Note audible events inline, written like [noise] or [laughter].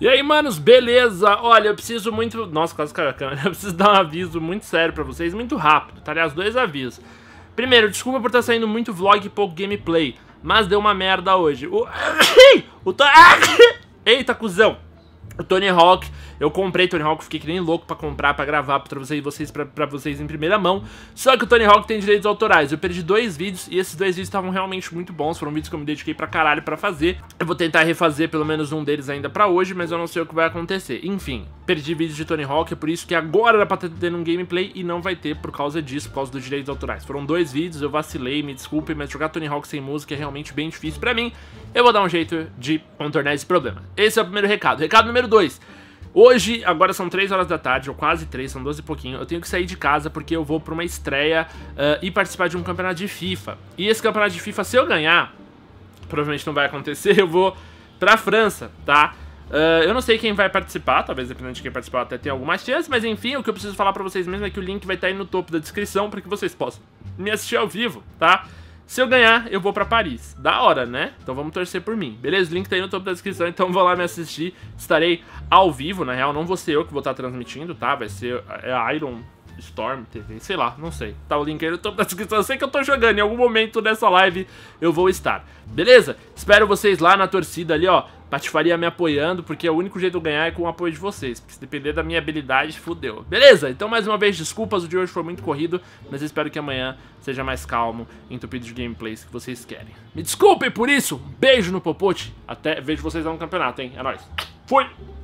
E aí, manos, beleza? Olha, eu preciso muito... Nossa, quase caiu a câmera. [laughs] Eu preciso dar um aviso muito sério pra vocês, muito rápido, tá? Aliás, dois avisos. Primeiro, desculpa por estar tá saindo muito vlog e pouco gameplay, mas deu uma merda hoje. O... [coughs] [coughs] o to... [coughs] Eita, cuzão! Tony Hawk, eu comprei Tony Hawk, fiquei que nem louco pra comprar, pra gravar pra vocês, vocês pra, pra, vocês em primeira mão. Só que o Tony Hawk tem direitos autorais. Eu perdi dois vídeos e esses dois vídeos estavam realmente muito bons. Foram vídeos que eu me dediquei pra caralho pra fazer. Eu vou tentar refazer pelo menos um deles ainda pra hoje, mas eu não sei o que vai acontecer. Enfim, perdi vídeos de Tony Hawk, é por isso que agora era pra ter tendo um gameplay e não vai ter por causa disso, por causa dos direitos autorais. Foram dois vídeos, eu vacilei, me desculpem, mas jogar Tony Hawk sem música é realmente bem difícil pra mim. Eu vou dar um jeito de contornar esse problema. Esse é o primeiro recado. Recado número número 2. Hoje, agora são 3 horas da tarde, ou quase 3, são 12 e pouquinho. Eu tenho que sair de casa porque eu vou pra uma estreia uh, e participar de um campeonato de FIFA. E esse campeonato de FIFA, se eu ganhar, provavelmente não vai acontecer, [laughs] eu vou pra França, tá? Uh, eu não sei quem vai participar, talvez dependendo de quem participar até tenha alguma chance, mas enfim, o que eu preciso falar pra vocês mesmo é que o link vai estar tá aí no topo da descrição para que vocês possam me assistir ao vivo, tá? Se eu ganhar, eu vou pra Paris. Da hora, né? Então vamos torcer por mim. Beleza? O link tá aí no topo da descrição, então vou lá me assistir. Estarei ao vivo, na real, não vou ser eu que vou estar tá transmitindo, tá? Vai ser é, a Iron Storm TV, sei lá, não sei. Tá o link aí no topo da descrição. Eu sei que eu tô jogando, em algum momento dessa live eu vou estar. Beleza? Espero vocês lá na torcida ali, ó. Patifaria me apoiando, porque o único jeito de eu ganhar é com o apoio de vocês. Porque se depender da minha habilidade, fudeu. Beleza? Então, mais uma vez, desculpas, o de hoje foi muito corrido, mas espero que amanhã seja mais calmo, entupido de gameplays que vocês querem. Me desculpem por isso, beijo no popote, até vejo vocês lá no campeonato, hein? É nóis. Fui!